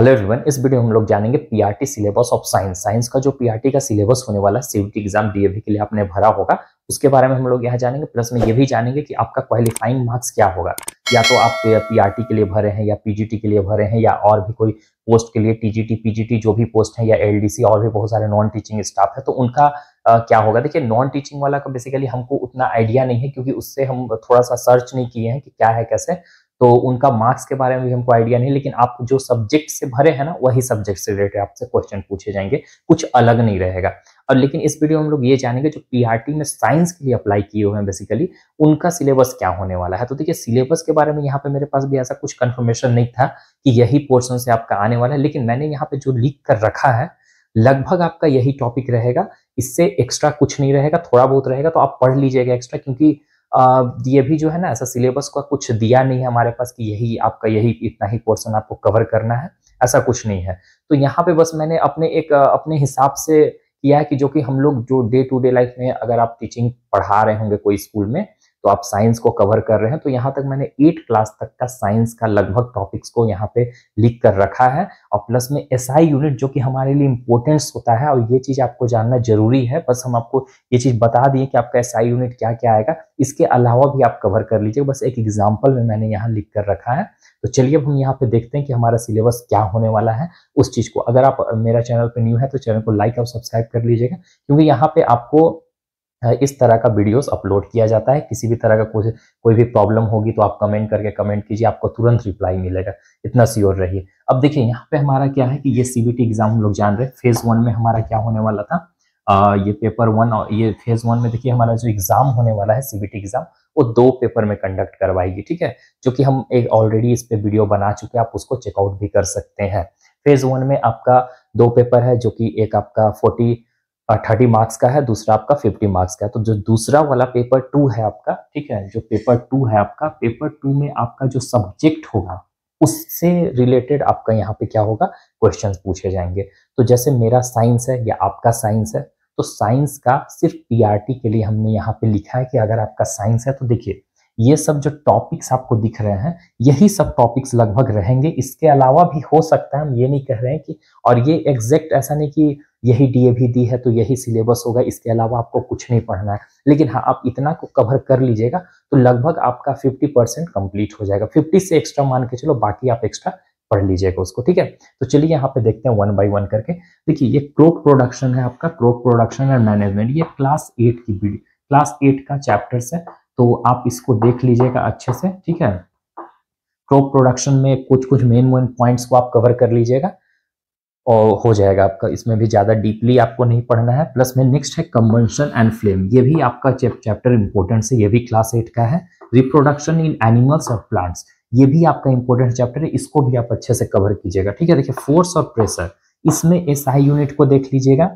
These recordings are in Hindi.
हेलो एवरीवन इस वीडियो हम लोग जानेंगे PRT syllabus of science science का जो पीआरटी का सिलेबस होने वाला सीयूटी एग्जाम डीएवी के लिए आपने भरा होगा उसके बारे में हम लोग यहाँ जानेंगे प्लस में ये भी जानेंगे कि आपका क्वालिफाइंग मार्क्स क्या होगा या तो आप पीआरटी के लिए भरे हैं या पीजीटी के लिए भरे हैं या और भी कोई पोस्ट के लिए टीजीटी पीजीटी जो भी पोस्ट है या एलडीसी और भी बहुत सारे नॉन टीचिंग स्टाफ है तो उनका आ, क्या होगा देखिए नॉन टीचिंग वाला का बेसिकली हमको उतना आइडिया नहीं है क्योंकि उससे हम थोड़ा सा सर्च नहीं किए हैं कि क्या है कैसे तो उनका मार्क्स के बारे में भी हमको आइडिया नहीं लेकिन आप जो सब्जेक्ट से भरे हैं ना वही सब्जेक्ट से रिलेटेड आपसे क्वेश्चन पूछे जाएंगे कुछ अलग नहीं रहेगा और लेकिन इस वीडियो में हम लोग ये जानेंगे जो पीआरटी में साइंस के लिए अप्लाई किए हुए हैं बेसिकली उनका सिलेबस क्या होने वाला है तो देखिए सिलेबस के बारे में यहाँ पे मेरे पास भी ऐसा कुछ कन्फर्मेशन नहीं था कि यही पोर्सन से आपका आने वाला है लेकिन मैंने यहाँ पे जो लिख कर रखा है लगभग आपका यही टॉपिक रहेगा इससे एक्स्ट्रा कुछ नहीं रहेगा थोड़ा बहुत रहेगा तो आप पढ़ लीजिएगा एक्स्ट्रा क्योंकि ये भी जो है ना ऐसा सिलेबस का कुछ दिया नहीं है हमारे पास कि यही आपका यही इतना ही पोर्सन आपको कवर करना है ऐसा कुछ नहीं है तो यहाँ पे बस मैंने अपने एक अपने हिसाब से किया है कि जो कि हम लोग जो डे टू डे लाइफ में अगर आप टीचिंग पढ़ा रहे होंगे कोई स्कूल में तो आप साइंस को कवर कर रहे हैं तो यहाँ तक मैंने एट क्लास तक का साइंस का लगभग टॉपिक्स को यहाँ पे लिख कर रखा है और प्लस में एस SI यूनिट जो कि हमारे लिए इम्पोर्टेंस होता है और ये चीज़ आपको जानना जरूरी है बस हम आपको ये चीज़ बता दिए कि आपका एस SI यूनिट क्या क्या आएगा इसके अलावा भी आप कवर कर लीजिए बस एक एग्जाम्पल में मैंने यहाँ लिख कर रखा है तो चलिए अब हम यहाँ पे देखते हैं कि हमारा सिलेबस क्या होने वाला है उस चीज़ को अगर आप मेरा चैनल पे न्यू है तो चैनल को लाइक और सब्सक्राइब कर लीजिएगा क्योंकि यहाँ पे आपको इस तरह का वीडियोस अपलोड किया जाता है किसी भी तरह का कोई कोई भी प्रॉब्लम होगी तो आप कमेंट करके कमेंट कीजिए आपको तुरंत रिप्लाई मिलेगा इतना सियोर रहिए अब देखिए यहाँ पे हमारा क्या है कि ये सीबीटी एग्जाम हम लोग जान रहे फेज वन में हमारा क्या होने वाला था आ, ये पेपर वन और ये फेज वन में देखिए हमारा जो एग्जाम होने वाला है सीबीटी एग्जाम वो दो पेपर में कंडक्ट करवाएगी ठीक है जो कि हम एक ऑलरेडी इस पे वीडियो बना चुके हैं आप उसको चेकआउट भी कर सकते हैं फेज वन में आपका दो पेपर है जो कि एक आपका फोर्टी थर्टी मार्क्स का है दूसरा आपका फिफ्टी मार्क्स का है तो जो दूसरा वाला पेपर टू है आपका ठीक है जो पेपर टू है आपका पेपर टू में आपका जो सब्जेक्ट होगा उससे रिलेटेड आपका यहाँ पे क्या होगा क्वेश्चंस पूछे जाएंगे तो जैसे मेरा साइंस है या आपका साइंस है तो साइंस का सिर्फ पीआरटी के लिए हमने यहाँ पे लिखा है कि अगर आपका साइंस है तो देखिए ये सब जो टॉपिक्स आपको दिख रहे हैं यही सब टॉपिक्स लगभग रहेंगे इसके अलावा भी हो सकता है हम ये नहीं कह रहे हैं कि और ये एग्जैक्ट ऐसा नहीं कि यही डीए भी दी है तो यही सिलेबस होगा इसके अलावा आपको कुछ नहीं पढ़ना है लेकिन हाँ आप इतना को कवर कर लीजिएगा तो लगभग आपका 50 परसेंट कम्प्लीट हो जाएगा 50 से एक्स्ट्रा मान के चलो बाकी आप एक्स्ट्रा पढ़ लीजिएगा उसको ठीक है तो चलिए यहाँ पे देखते हैं वन बाई वन करके देखिए ये क्रोक प्रोडक्शन है आपका क्रोक प्रोडक्शन एंड मैनेजमेंट ये क्लास एट की क्लास एट का चैप्टर्स है तो आप इसको देख लीजिएगा अच्छे से ठीक है क्रोप प्रोडक्शन में कुछ कुछ मेन मेन पॉइंट्स को आप कवर कर लीजिएगा और हो जाएगा आपका इसमें भी ज़्यादा डीपली आपको नहीं पढ़ना है प्लस में नेक्स्ट है कम्बंशन एंड फ्लेम ये भी आपका चैप्टर इंपॉर्टेंट है ये भी क्लास एट का है रिप्रोडक्शन इन एनिमल्स और प्लांट्स ये भी आपका इंपॉर्टेंट चैप्टर है इसको भी आप अच्छे से कवर कीजिएगा ठीक है देखिए फोर्स और प्रेशर इसमें एस आई यूनिट को देख लीजिएगा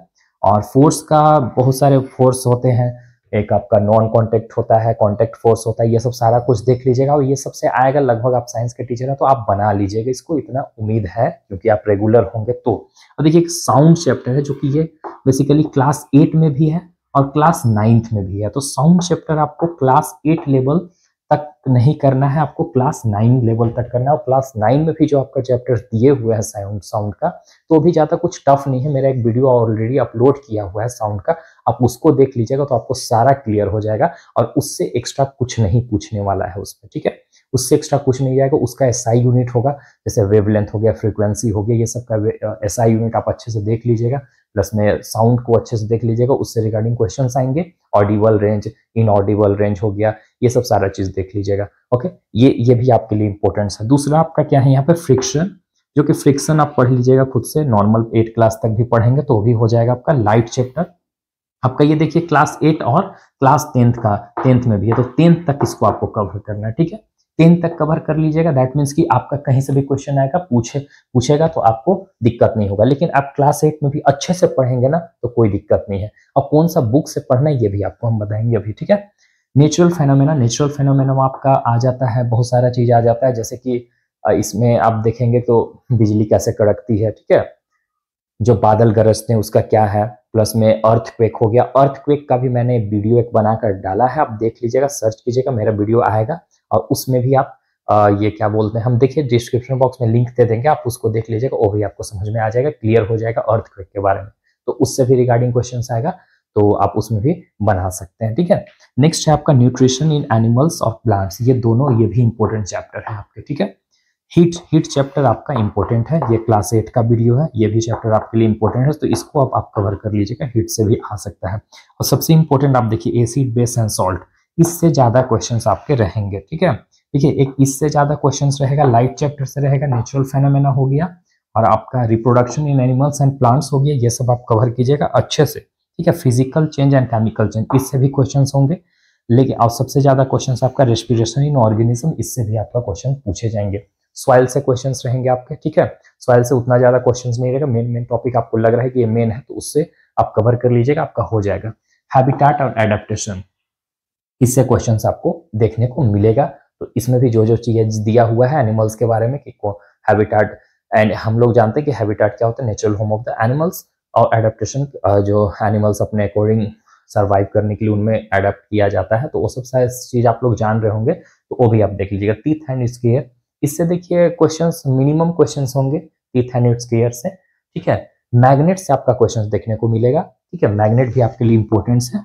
और फोर्स का बहुत सारे फोर्स होते हैं एक आपका नॉन कॉन्टेक्ट होता है कॉन्टेक्ट फोर्स होता है ये सब सारा कुछ देख लीजिएगा और ये सबसे आएगा लगभग आप साइंस के टीचर हैं तो आप बना लीजिएगा इसको इतना उम्मीद है क्योंकि आप रेगुलर होंगे तो अब देखिए एक साउंड चैप्टर है जो कि ये बेसिकली क्लास एट में भी है और क्लास नाइन्थ में भी है तो साउंड चैप्टर आपको क्लास एट लेवल तक नहीं करना है आपको क्लास नाइन लेवल तक करना है और क्लास नाइन में भी जो आपका चैप्टर दिए हुए हैं साउंड साउंड का तो भी ज़्यादा कुछ टफ नहीं है मेरा एक वीडियो ऑलरेडी अपलोड किया हुआ है साउंड का आप उसको देख लीजिएगा तो आपको सारा क्लियर हो जाएगा और उससे एक्स्ट्रा कुछ नहीं पूछने वाला है उसमें ठीक है उससे एक्स्ट्रा कुछ नहीं जाएगा उसका एस SI यूनिट होगा जैसे वेवलेंथ हो गया फ्रिक्वेंसी हो गया ये सब का एस SI यूनिट आप अच्छे से देख लीजिएगा प्लस में साउंड को अच्छे से देख लीजिएगा उससे रिगार्डिंग क्वेश्चन आएंगे audible range inaudible range हो गया ये सब सारा चीज़ देख लीजिएगा ओके ये ये भी आपके लिए इंपॉर्टेंट है दूसरा आपका क्या है यहाँ पे फ्रिक्शन जो कि फ्रिक्शन आप पढ़ लीजिएगा खुद से नॉर्मल एट क्लास तक भी पढ़ेंगे तो भी हो जाएगा आपका लाइट चैप्टर आपका ये देखिए क्लास एट और क्लास टेंथ का टेंथ में भी है तो टेंथ तक इसको आपको कवर करना है ठीक है टेंथ तक कवर कर लीजिएगा दैट मीन्स कि आपका कहीं से भी क्वेश्चन आएगा पूछे पूछेगा तो आपको दिक्कत नहीं होगा लेकिन आप क्लास एट में भी अच्छे से पढ़ेंगे ना तो कोई दिक्कत नहीं है और कौन सा बुक से पढ़ना है ये भी आपको हम बताएंगे अभी ठीक है नेचुरल फेनोमेना नेचुरल फेनोमेना आपका आ जाता है बहुत सारा चीज आ जाता है जैसे कि इसमें आप देखेंगे तो बिजली कैसे कड़कती है ठीक है जो बादल गरजते हैं उसका क्या है प्लस में अर्थ क्वेक हो गया अर्थ क्वेक का भी मैंने वीडियो एक बनाकर डाला है आप देख लीजिएगा सर्च कीजिएगा मेरा वीडियो आएगा और उसमें भी आप आ, ये क्या बोलते हैं हम देखिए डिस्क्रिप्शन बॉक्स में लिंक दे देंगे आप उसको देख लीजिएगा वो भी आपको समझ में आ जाएगा क्लियर हो जाएगा अर्थ क्वेक के बारे में तो उससे भी रिगार्डिंग क्वेश्चन आएगा तो आप उसमें भी बना सकते हैं ठीक है नेक्स्ट है आपका न्यूट्रिशन इन एनिमल्स और प्लांट्स ये दोनों ये भी इंपॉर्टेंट चैप्टर है आपके ठीक है हिट हिट चैप्टर आपका इंपॉर्टेंट है ये क्लास एट का वीडियो है ये भी चैप्टर आपके लिए इंपॉर्टेंट है तो इसको आप, आप कवर कर लीजिएगा हिट से भी आ सकता है और सबसे इंपॉर्टेंट आप देखिए एसिड बेस एंड सॉल्ट इससे ज़्यादा क्वेश्चन आपके रहेंगे ठीक है देखिए एक इससे ज़्यादा क्वेश्चन रहेगा लाइट चैप्टर से रहेगा नेचुरल फेनोमेना हो गया और आपका reproduction in animals and plants हो गया ये सब आप कवर कीजिएगा अच्छे से ठीक है physical change and chemical change इससे भी क्वेश्चन होंगे लेकिन और सबसे ज़्यादा क्वेश्चन आपका रेस्पिरेशन इन ऑर्गेनिज्म इससे भी आपका क्वेश्चन पूछे जाएंगे सॉइल से क्वेश्चंस रहेंगे आपके ठीक है सॉइल से उतना ज़्यादा क्वेश्चन नहीं रहेगा मेन मेन टॉपिक आपको लग रहा है कि ये मेन है तो उससे आप कवर कर लीजिएगा आपका हो जाएगा हैबिटाट और एडेप्टेशन इससे क्वेश्चन आपको देखने को मिलेगा तो इसमें भी जो जो चीज़ दिया हुआ है एनिमल्स के बारे में कि हैबिटाट एंड हम लोग जानते हैं कि हैबिटाट क्या होता है natural home of the animals और एडेप्टेशन जो एनिमल्स अपने अकॉर्डिंग सर्वाइव करने के लिए उनमें एडेप्ट किया जाता है तो वो सब सारी चीज़ आप लोग जान रहे होंगे तो वो भी आप देख लीजिएगा टीथ एंड इसकी है इससे देखिए क्वेश्चंस मिनिमम क्वेश्चंस होंगे इथेनेट्स गेयर से ठीक है मैग्नेट से आपका क्वेश्चंस देखने को मिलेगा ठीक है मैग्नेट भी आपके लिए इंपॉर्टेंट है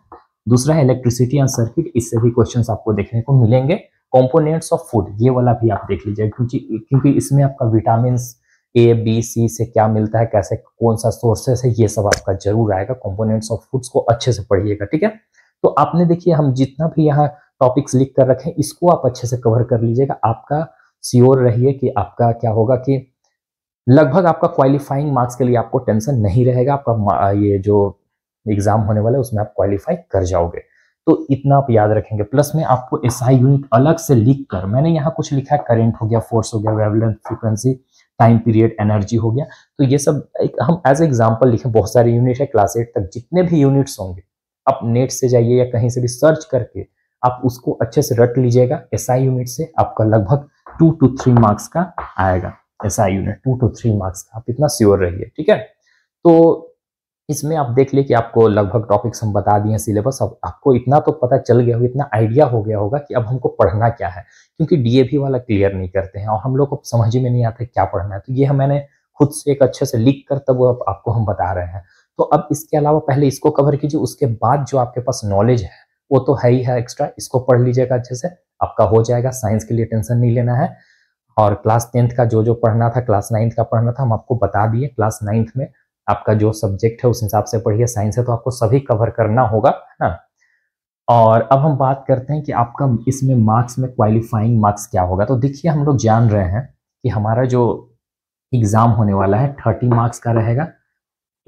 दूसरा है इलेक्ट्रिसिटी एंड सर्किट इससे भी क्वेश्चंस आपको देखने को मिलेंगे कंपोनेंट्स ऑफ फूड ये वाला भी आप देख लीजिए क्योंकि क्योंकि इसमें आपका विटामिन ए बी सी से क्या मिलता है कैसे कौन सा सोर्सेस है ये सब आपका जरूर आएगा कॉम्पोनेंट्स ऑफ फूड्स को अच्छे से पढ़िएगा ठीक है तो आपने देखिए हम जितना भी यहाँ टॉपिक्स लिख कर रखे इसको आप अच्छे से कवर कर लीजिएगा आपका सियोर रहिए कि आपका क्या होगा कि लगभग आपका क्वालिफाइंग मार्क्स के लिए आपको टेंशन नहीं रहेगा आपका ये जो एग्जाम होने वाला है उसमें आप क्वालिफाई कर जाओगे तो इतना आप याद रखेंगे प्लस में आपको एस आई यूनिट अलग से लिख कर मैंने यहाँ कुछ लिखा है करेंट हो गया फोर्स हो गया wavelength frequency time period energy हो गया तो ये सब एक हम एज एग्जाम्पल लिखे बहुत सारे यूनिट है क्लास एट तक जितने भी यूनिट्स होंगे आप नेट से जाइए या कहीं से भी सर्च करके आप उसको अच्छे से रट लीजिएगा एस आई यूनिट से आपका लगभग टू टू थ्री मार्क्स का आएगा ऐसा unit two two three marks का आप इतना श्योर रहिए ठीक है तो इसमें आप देख लिए कि आपको लगभग टॉपिक्स हम बता दिए सिलेबस अब आपको इतना तो पता चल गया होगा इतना आइडिया हो गया होगा कि अब हमको पढ़ना क्या है क्योंकि डीएवी वाला क्लियर नहीं करते हैं और हम लोग को समझ में नहीं आता क्या पढ़ना है तो ये मैंने खुद से एक अच्छे से लिख कर तब आपको हम बता रहे हैं तो अब इसके अलावा पहले इसको कवर कीजिए उसके बाद जो आपके पास नॉलेज है वो तो है ही है एक्स्ट्रा इसको पढ़ लीजिएगा अच्छे से आपका हो जाएगा साइंस के लिए टेंशन नहीं लेना है और क्लास टेंथ का जो जो पढ़ना था क्लास नाइन्थ का पढ़ना था हम आपको बता दिए क्लास नाइन्थ में आपका जो सब्जेक्ट है उस हिसाब से पढ़िए साइंस है तो आपको सभी कवर करना होगा है ना और अब हम बात करते हैं कि आपका इसमें मार्क्स में क्वालिफाइंग मार्क्स क्या होगा तो देखिए हम लोग जान रहे हैं कि हमारा जो एग्ज़ाम होने वाला है थर्टी मार्क्स का रहेगा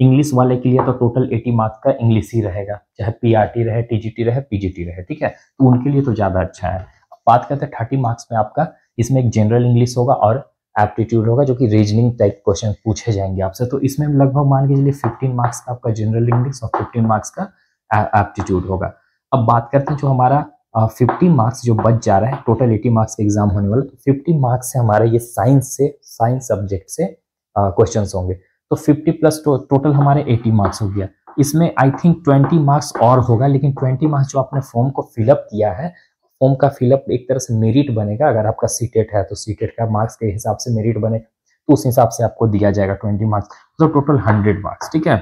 इंग्लिश वाले के लिए तो टोटल 80 मार्क्स का इंग्लिश ही रहेगा चाहे पीआरटी रहे टीजीटी रहे पीजीटी रहे ठीक है तो उनके लिए तो ज़्यादा अच्छा है बात करते हैं थर्टी मार्क्स में आपका इसमें एक जनरल इंग्लिश होगा और एप्टीट्यूड होगा जो कि रीजनिंग टाइप क्वेश्चन पूछे जाएंगे आपसे तो इसमें लगभग मान के चलिए फिफ्टीन मार्क्स का आपका जनरल इंग्लिश और फिफ्टीन मार्क्स का एप्टीट्यूड होगा अब बात करते हैं जो हमारा फिफ्टी मार्क्स जो बच जा रहा है टोटल एटी मार्क्स का एग्जाम होने वाला तो फिफ्टी मार्क्स से हमारे ये साइंस से साइंस सब्जेक्ट से क्वेश्चन होंगे तो 50 प्लस तो, टोटल हमारे 80 मार्क्स हो गया इसमें आई थिंक 20 मार्क्स और होगा लेकिन 20 मार्क्स जो आपने फॉर्म को फिलअप किया है फॉर्म का फिलअप एक तरह से मेरिट बनेगा अगर आपका सीटेट है तो सीटेट का मार्क्स के हिसाब से मेरिट बनेगा तो उस हिसाब से आपको दिया जाएगा ट्वेंटी मार्क्स तो टोटल हंड्रेड मार्क्स ठीक है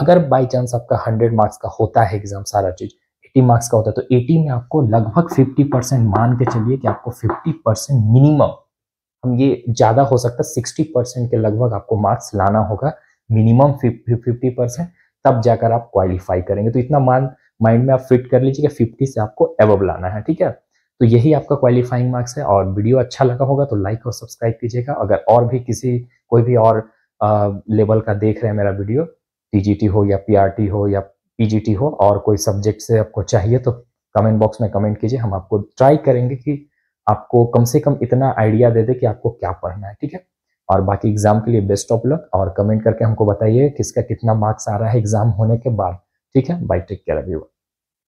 अगर बाई चांस आपका हंड्रेड मार्क्स का होता है एग्जाम सारा चीज एटी मार्क्स का होता है तो एटी में आपको लगभग फिफ्टी परसेंट मान के चलिए कि आपको फिफ्टी परसेंट मिनिमम हम ये ज़्यादा हो सकता है सिक्सटी परसेंट के लगभग आपको मार्क्स लाना होगा मिनिमम फिफ्टी परसेंट तब जाकर आप क्वालिफाई करेंगे तो इतना मान माइंड में आप फिट कर लीजिए कि फिफ्टी से आपको एवब लाना है ठीक है तो यही आपका क्वालिफाइंग मार्क्स है और वीडियो अच्छा लगा होगा तो लाइक और सब्सक्राइब कीजिएगा अगर और भी किसी कोई भी और लेवल का देख रहे हैं मेरा वीडियो टी हो या पी हो या पी हो और कोई सब्जेक्ट से आपको चाहिए तो कमेंट बॉक्स में कमेंट कीजिए हम आपको ट्राई करेंगे कि आपको कम से कम इतना आइडिया दे दे कि आपको क्या पढ़ना है ठीक है और बाकी एग्जाम के लिए बेस्ट ऑफ लक और कमेंट करके हमको बताइए किसका कितना मार्क्स आ रहा है एग्जाम होने के बाद ठीक है बाई टेक केयर एवरीवन